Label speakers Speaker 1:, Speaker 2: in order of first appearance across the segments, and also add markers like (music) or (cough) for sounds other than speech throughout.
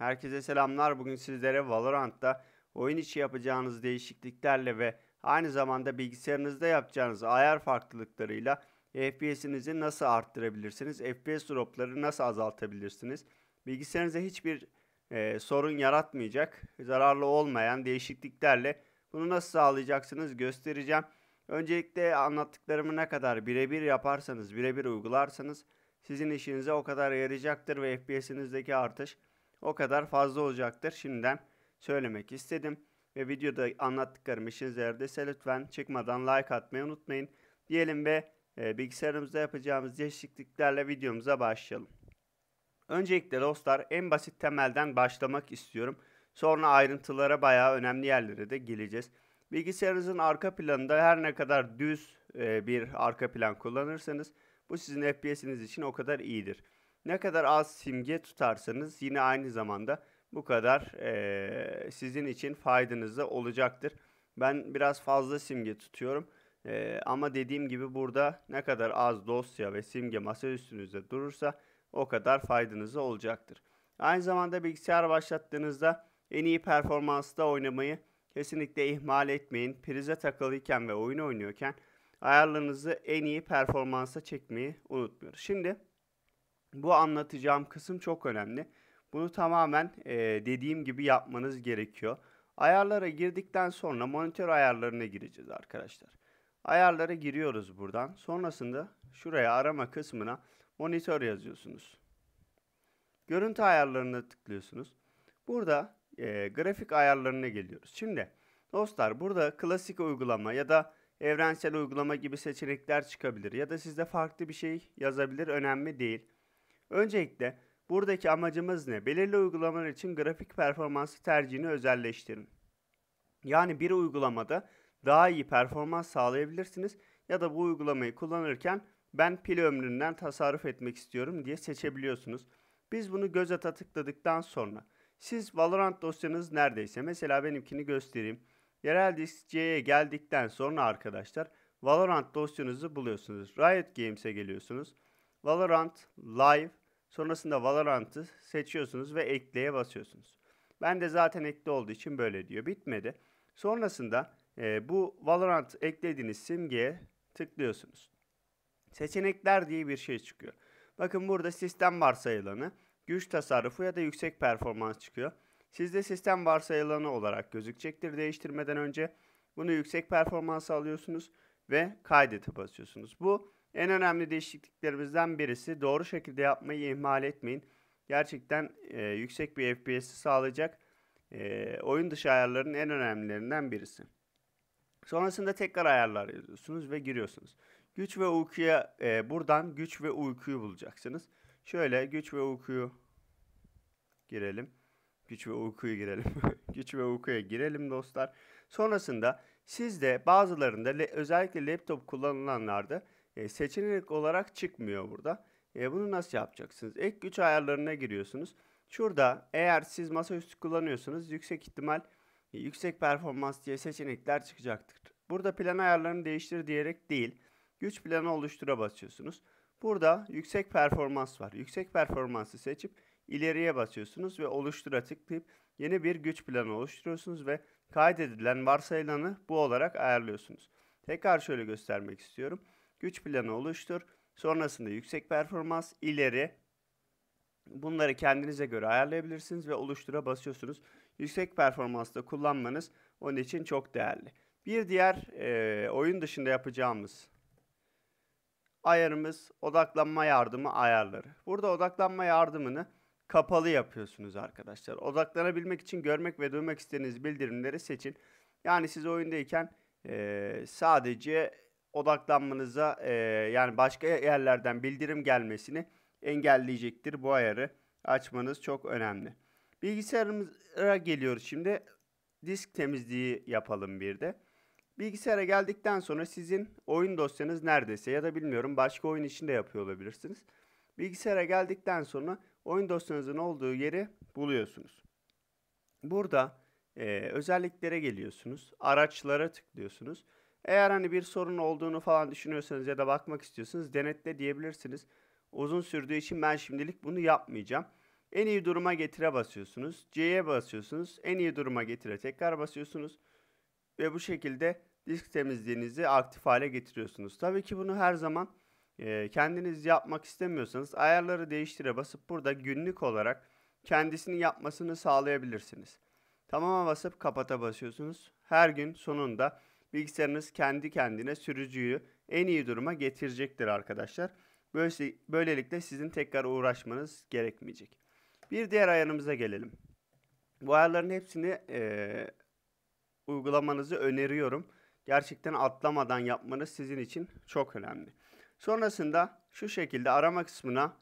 Speaker 1: Herkese selamlar. Bugün sizlere Valorant'ta oyun içi yapacağınız değişikliklerle ve aynı zamanda bilgisayarınızda yapacağınız ayar farklılıklarıyla FPS'inizi nasıl arttırabilirsiniz? FPS dropları nasıl azaltabilirsiniz? Bilgisayarınıza hiçbir e, sorun yaratmayacak, zararlı olmayan değişikliklerle bunu nasıl sağlayacaksınız göstereceğim. Öncelikle anlattıklarımı ne kadar birebir yaparsanız, birebir uygularsanız sizin işinize o kadar yarayacaktır ve FPS'inizdeki artış o kadar fazla olacaktır. Şimdiden söylemek istedim. Ve videoda anlattıklarım işinize yaradıysa lütfen çıkmadan like atmayı unutmayın. Diyelim ve e, bilgisayarımızda yapacağımız değişikliklerle videomuza başlayalım. Öncelikle dostlar en basit temelden başlamak istiyorum. Sonra ayrıntılara bayağı önemli yerlere de geleceğiz. Bilgisayarınızın arka planında her ne kadar düz e, bir arka plan kullanırsanız bu sizin FPS'iniz için o kadar iyidir. Ne kadar az simge tutarsanız yine aynı zamanda bu kadar e, sizin için faydanızda olacaktır. Ben biraz fazla simge tutuyorum. E, ama dediğim gibi burada ne kadar az dosya ve simge masa üstünüzde durursa o kadar faydanızda olacaktır. Aynı zamanda bilgisayar başlattığınızda en iyi performansta oynamayı kesinlikle ihmal etmeyin. Prize takılıyken ve oyun oynuyorken ayarlarınızı en iyi performansa çekmeyi unutmuyoruz. Şimdi bu anlatacağım kısım çok önemli. Bunu tamamen e, dediğim gibi yapmanız gerekiyor. Ayarlara girdikten sonra monitör ayarlarına gireceğiz arkadaşlar. Ayarlara giriyoruz buradan. Sonrasında şuraya arama kısmına monitör yazıyorsunuz. Görüntü ayarlarına tıklıyorsunuz. Burada e, grafik ayarlarına geliyoruz. Şimdi dostlar burada klasik uygulama ya da evrensel uygulama gibi seçenekler çıkabilir. Ya da sizde farklı bir şey yazabilir önemli değil. Öncelikle buradaki amacımız ne? Belirli uygulamalar için grafik performansı tercihini özelleştirin. Yani bir uygulamada daha iyi performans sağlayabilirsiniz ya da bu uygulamayı kullanırken ben pil ömründen tasarruf etmek istiyorum diye seçebiliyorsunuz. Biz bunu göz ata tıkladıktan sonra siz Valorant dosyanız neredeyse mesela benimkini göstereyim. Yerel disk C'ye geldikten sonra arkadaşlar Valorant dosyanızı buluyorsunuz. Riot Games'e geliyorsunuz. Valorant Live Sonrasında Valorant'ı seçiyorsunuz ve ekleye basıyorsunuz. Ben de zaten ekle olduğu için böyle diyor. Bitmedi. Sonrasında e, bu Valorant eklediğiniz simgeye tıklıyorsunuz. Seçenekler diye bir şey çıkıyor. Bakın burada sistem varsayılanı, güç tasarrufu ya da yüksek performans çıkıyor. Sizde sistem varsayılanı olarak gözükecektir değiştirmeden önce. Bunu yüksek performans alıyorsunuz ve kaydete basıyorsunuz. Bu en önemli değişikliklerimizden birisi doğru şekilde yapmayı ihmal etmeyin. Gerçekten e, yüksek bir FPS'i sağlayacak e, oyun dışı ayarlarının en önemlilerinden birisi. Sonrasında tekrar ayarlar yazıyorsunuz ve giriyorsunuz. Güç ve uykuya e, buradan güç ve uykuyu bulacaksınız. Şöyle güç ve uykuyu girelim. Güç ve uykuyu girelim. (laughs) güç ve uykuya girelim dostlar. Sonrasında sizde bazılarında özellikle laptop kullanılanlarda e, seçenek olarak çıkmıyor burada. E, bunu nasıl yapacaksınız? Ek güç ayarlarına giriyorsunuz. Şurada eğer siz masaüstü kullanıyorsunuz, yüksek ihtimal e, yüksek performans diye seçenekler çıkacaktır. Burada plan ayarlarını değiştir diyerek değil, güç planı oluştura basıyorsunuz. Burada yüksek performans var. Yüksek performansı seçip ileriye basıyorsunuz ve oluştura tıklayıp yeni bir güç planı oluşturuyorsunuz ve kaydedilen varsayılanı bu olarak ayarlıyorsunuz. Tekrar şöyle göstermek istiyorum güç planı oluştur. Sonrasında yüksek performans, ileri bunları kendinize göre ayarlayabilirsiniz ve oluştura basıyorsunuz. Yüksek performansta kullanmanız onun için çok değerli. Bir diğer e, oyun dışında yapacağımız ayarımız odaklanma yardımı ayarları. Burada odaklanma yardımını kapalı yapıyorsunuz arkadaşlar. Odaklanabilmek için görmek ve duymak istediğiniz bildirimleri seçin. Yani siz oyundayken e, sadece odaklanmanıza e, yani başka yerlerden bildirim gelmesini engelleyecektir. Bu ayarı açmanız çok önemli. Bilgisayarımıza geliyoruz şimdi. Disk temizliği yapalım bir de. Bilgisayara geldikten sonra sizin oyun dosyanız neredeyse ya da bilmiyorum başka oyun için de yapıyor olabilirsiniz. Bilgisayara geldikten sonra oyun dosyanızın olduğu yeri buluyorsunuz. Burada e, özelliklere geliyorsunuz. Araçlara tıklıyorsunuz. Eğer hani bir sorun olduğunu falan düşünüyorsanız ya da bakmak istiyorsanız denetle diyebilirsiniz. Uzun sürdüğü için ben şimdilik bunu yapmayacağım. En iyi duruma getire basıyorsunuz. C'ye basıyorsunuz. En iyi duruma getire tekrar basıyorsunuz. Ve bu şekilde disk temizliğinizi aktif hale getiriyorsunuz. Tabii ki bunu her zaman e, kendiniz yapmak istemiyorsanız ayarları değiştire basıp burada günlük olarak kendisini yapmasını sağlayabilirsiniz. Tamama basıp kapata basıyorsunuz. Her gün sonunda bilgisayarınız kendi kendine sürücüyü en iyi duruma getirecektir arkadaşlar. Böylelikle sizin tekrar uğraşmanız gerekmeyecek. Bir diğer ayarımıza gelelim. Bu ayarların hepsini e, uygulamanızı öneriyorum. Gerçekten atlamadan yapmanız sizin için çok önemli. Sonrasında şu şekilde arama kısmına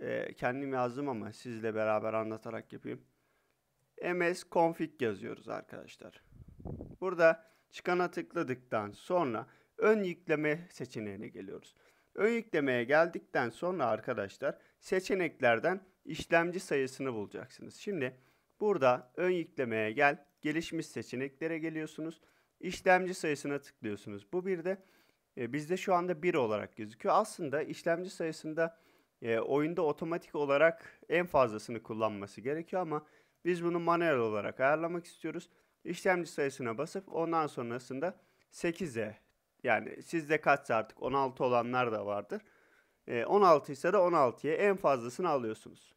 Speaker 1: e, kendim yazdım ama sizle beraber anlatarak yapayım. MS config yazıyoruz arkadaşlar. Burada Çıkana tıkladıktan sonra ön yükleme seçeneğine geliyoruz. Ön yüklemeye geldikten sonra arkadaşlar seçeneklerden işlemci sayısını bulacaksınız. Şimdi burada ön yüklemeye gel, gelişmiş seçeneklere geliyorsunuz. İşlemci sayısına tıklıyorsunuz. Bu bir de e, bizde şu anda 1 olarak gözüküyor. Aslında işlemci sayısında e, oyunda otomatik olarak en fazlasını kullanması gerekiyor ama biz bunu manuel olarak ayarlamak istiyoruz işlemci sayısına basıp ondan sonrasında 8'e yani sizde kaçsa artık 16 olanlar da vardır. 16 e, ise de 16'ya en fazlasını alıyorsunuz.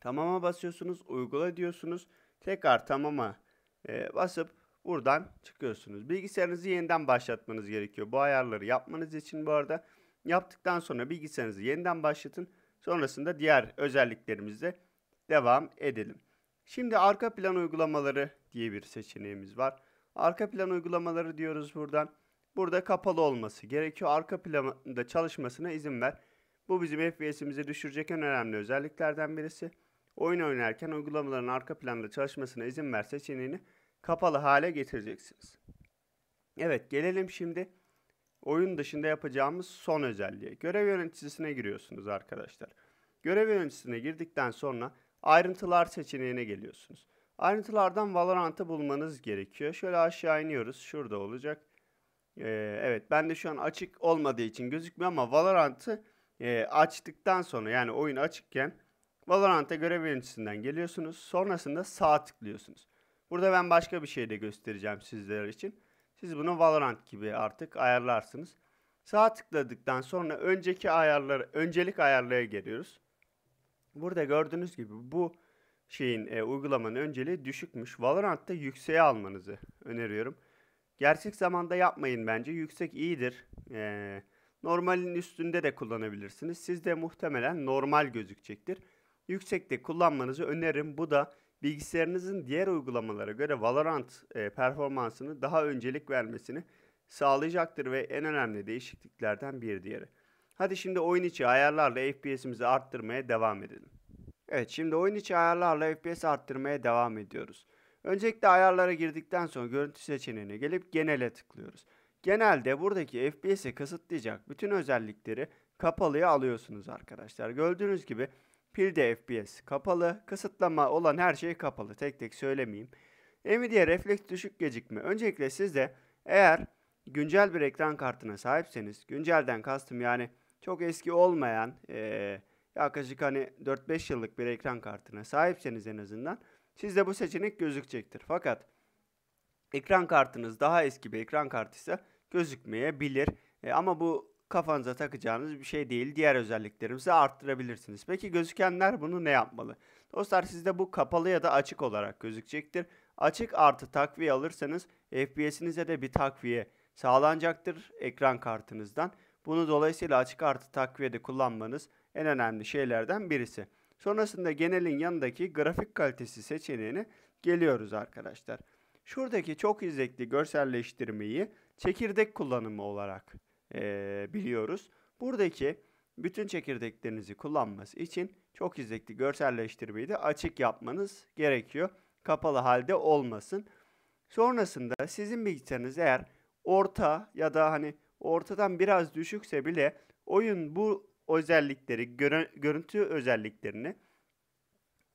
Speaker 1: Tamama basıyorsunuz, uygula diyorsunuz. Tekrar tamama e, basıp buradan çıkıyorsunuz. Bilgisayarınızı yeniden başlatmanız gerekiyor. Bu ayarları yapmanız için bu arada yaptıktan sonra bilgisayarınızı yeniden başlatın. Sonrasında diğer özelliklerimizle devam edelim. Şimdi arka plan uygulamaları diye bir seçeneğimiz var. Arka plan uygulamaları diyoruz buradan. Burada kapalı olması gerekiyor. Arka planda çalışmasına izin ver. Bu bizim FPS'imizi düşürecek en önemli özelliklerden birisi. Oyun oynarken uygulamaların arka planda çalışmasına izin ver seçeneğini kapalı hale getireceksiniz. Evet gelelim şimdi oyun dışında yapacağımız son özelliğe. Görev yöneticisine giriyorsunuz arkadaşlar. Görev yöneticisine girdikten sonra ayrıntılar seçeneğine geliyorsunuz. Ayrıntılardan Valorant'ı bulmanız gerekiyor. Şöyle aşağı iniyoruz. Şurada olacak. Ee, evet ben de şu an açık olmadığı için gözükmüyor ama Valorant'ı e, açtıktan sonra yani oyun açıkken Valorant'a görev yöneticisinden geliyorsunuz. Sonrasında sağ tıklıyorsunuz. Burada ben başka bir şey de göstereceğim sizler için. Siz bunu Valorant gibi artık ayarlarsınız. Sağ tıkladıktan sonra önceki ayarları, öncelik ayarlara geliyoruz. Burada gördüğünüz gibi bu şeyin e, uygulamanın önceliği düşükmüş. Valorant'ta yükseğe almanızı öneriyorum. Gerçek zamanda yapmayın bence. Yüksek iyidir. E, normalin üstünde de kullanabilirsiniz. Sizde muhtemelen normal gözükecektir. Yüksekte kullanmanızı öneririm. Bu da bilgisayarınızın diğer uygulamalara göre Valorant e, performansını daha öncelik vermesini sağlayacaktır ve en önemli değişikliklerden bir diğeri. Hadi şimdi oyun içi ayarlarla FPS'imizi arttırmaya devam edelim. Evet şimdi oyun içi ayarlarla FPS arttırmaya devam ediyoruz. Öncelikle ayarlara girdikten sonra görüntü seçeneğine gelip genele tıklıyoruz. Genelde buradaki FPS'i kısıtlayacak bütün özellikleri kapalıya alıyorsunuz arkadaşlar. Gördüğünüz gibi pilde FPS kapalı, kısıtlama olan her şey kapalı. Tek tek söylemeyeyim. Nvidia refleks düşük gecikme. Öncelikle sizde eğer güncel bir ekran kartına sahipseniz, güncelden kastım yani çok eski olmayan e, yaklaşık hani 4-5 yıllık bir ekran kartına sahipseniz en azından sizde bu seçenek gözükecektir. Fakat ekran kartınız daha eski bir ekran kartıysa gözükmeyebilir. E, ama bu kafanıza takacağınız bir şey değil. Diğer özelliklerimizi arttırabilirsiniz. Peki gözükenler bunu ne yapmalı? Dostlar sizde bu kapalı ya da açık olarak gözükecektir. Açık artı takviye alırsanız FPS'inize de bir takviye sağlanacaktır ekran kartınızdan. Bunu dolayısıyla açık artı takviyede kullanmanız en önemli şeylerden birisi. Sonrasında genelin yanındaki grafik kalitesi seçeneğine geliyoruz arkadaşlar. Şuradaki çok izlekli görselleştirmeyi çekirdek kullanımı olarak e, biliyoruz. Buradaki bütün çekirdeklerinizi kullanması için çok izlekli görselleştirmeyi de açık yapmanız gerekiyor. Kapalı halde olmasın. Sonrasında sizin bilgisayarınız eğer orta ya da hani ortadan biraz düşükse bile oyun bu özellikleri, görüntü özelliklerini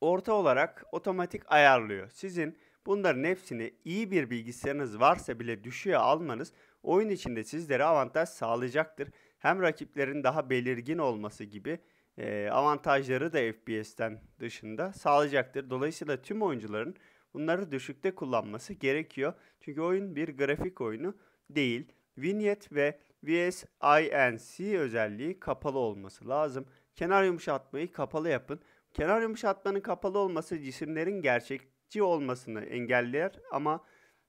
Speaker 1: orta olarak otomatik ayarlıyor. Sizin bunların hepsini iyi bir bilgisayarınız varsa bile düşüğe almanız oyun içinde sizlere avantaj sağlayacaktır. Hem rakiplerin daha belirgin olması gibi e, avantajları da FPS'ten dışında sağlayacaktır. Dolayısıyla tüm oyuncuların bunları düşükte kullanması gerekiyor. Çünkü oyun bir grafik oyunu değil. Vignette ve VSINC özelliği kapalı olması lazım. Kenar yumuşatmayı kapalı yapın. Kenar yumuşatmanın kapalı olması cisimlerin gerçekçi olmasını engeller ama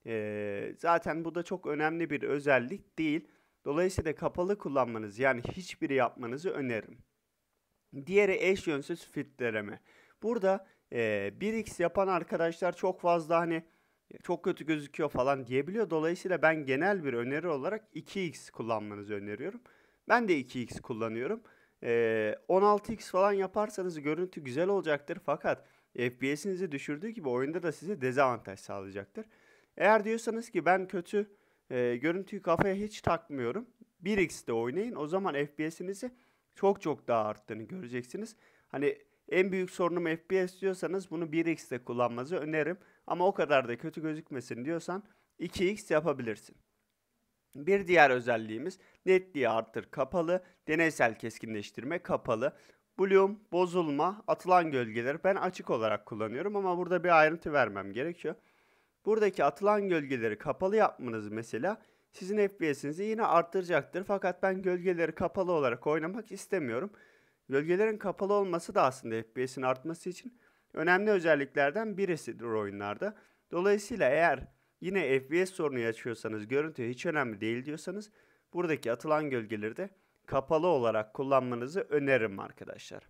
Speaker 1: e, zaten bu da çok önemli bir özellik değil. Dolayısıyla kapalı kullanmanız yani hiçbiri yapmanızı öneririm. Diğeri eş yönsüz filtreleme. Burada e, 1x yapan arkadaşlar çok fazla hani çok kötü gözüküyor falan diyebiliyor. Dolayısıyla ben genel bir öneri olarak 2x kullanmanızı öneriyorum. Ben de 2x kullanıyorum. Ee, 16x falan yaparsanız görüntü güzel olacaktır fakat FPS'inizi düşürdüğü gibi oyunda da size dezavantaj sağlayacaktır. Eğer diyorsanız ki ben kötü e, görüntüyü kafaya hiç takmıyorum. 1x'de oynayın. O zaman FPS'inizi çok çok daha arttığını göreceksiniz. Hani en büyük sorunum FPS diyorsanız bunu 1x'de kullanmanızı öneririm ama o kadar da kötü gözükmesin diyorsan 2x yapabilirsin. Bir diğer özelliğimiz netliği artır kapalı, deneysel keskinleştirme kapalı. Bloom, bozulma, atılan gölgeler ben açık olarak kullanıyorum ama burada bir ayrıntı vermem gerekiyor. Buradaki atılan gölgeleri kapalı yapmanız mesela sizin FPS'inizi yine arttıracaktır. Fakat ben gölgeleri kapalı olarak oynamak istemiyorum. Gölgelerin kapalı olması da aslında FPS'in artması için önemli özelliklerden birisidir oyunlarda. Dolayısıyla eğer yine FPS sorunu yaşıyorsanız, görüntü hiç önemli değil diyorsanız buradaki atılan gölgeleri de kapalı olarak kullanmanızı öneririm arkadaşlar.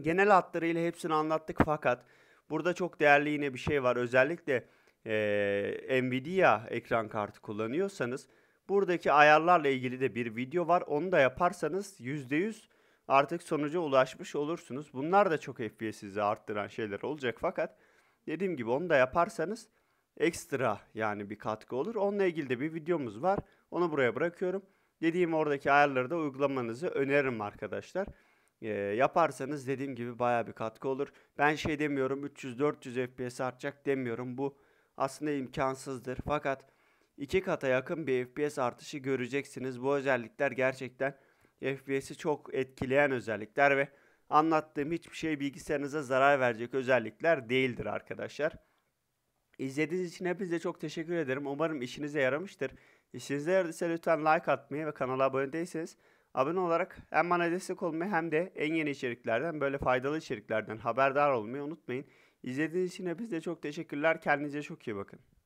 Speaker 1: Genel hatlarıyla hepsini anlattık fakat burada çok değerli yine bir şey var. Özellikle e, Nvidia ekran kartı kullanıyorsanız buradaki ayarlarla ilgili de bir video var. Onu da yaparsanız %100 artık sonuca ulaşmış olursunuz. Bunlar da çok FPS'i arttıran şeyler olacak fakat dediğim gibi onu da yaparsanız ekstra yani bir katkı olur. Onunla ilgili de bir videomuz var. Onu buraya bırakıyorum. Dediğim oradaki ayarları da uygulamanızı öneririm arkadaşlar. Ee, yaparsanız dediğim gibi baya bir katkı olur. Ben şey demiyorum 300-400 FPS artacak demiyorum. Bu aslında imkansızdır. Fakat iki kata yakın bir FPS artışı göreceksiniz. Bu özellikler gerçekten FPS'i çok etkileyen özellikler ve anlattığım hiçbir şey bilgisayarınıza zarar verecek özellikler değildir arkadaşlar. İzlediğiniz için hepinize çok teşekkür ederim. Umarım işinize yaramıştır. İşinize yaradıysa lütfen like atmayı ve kanala abone değilseniz abone olarak hem bana destek olmayı hem de en yeni içeriklerden böyle faydalı içeriklerden haberdar olmayı unutmayın. İzlediğiniz için hepinize çok teşekkürler. Kendinize çok iyi bakın.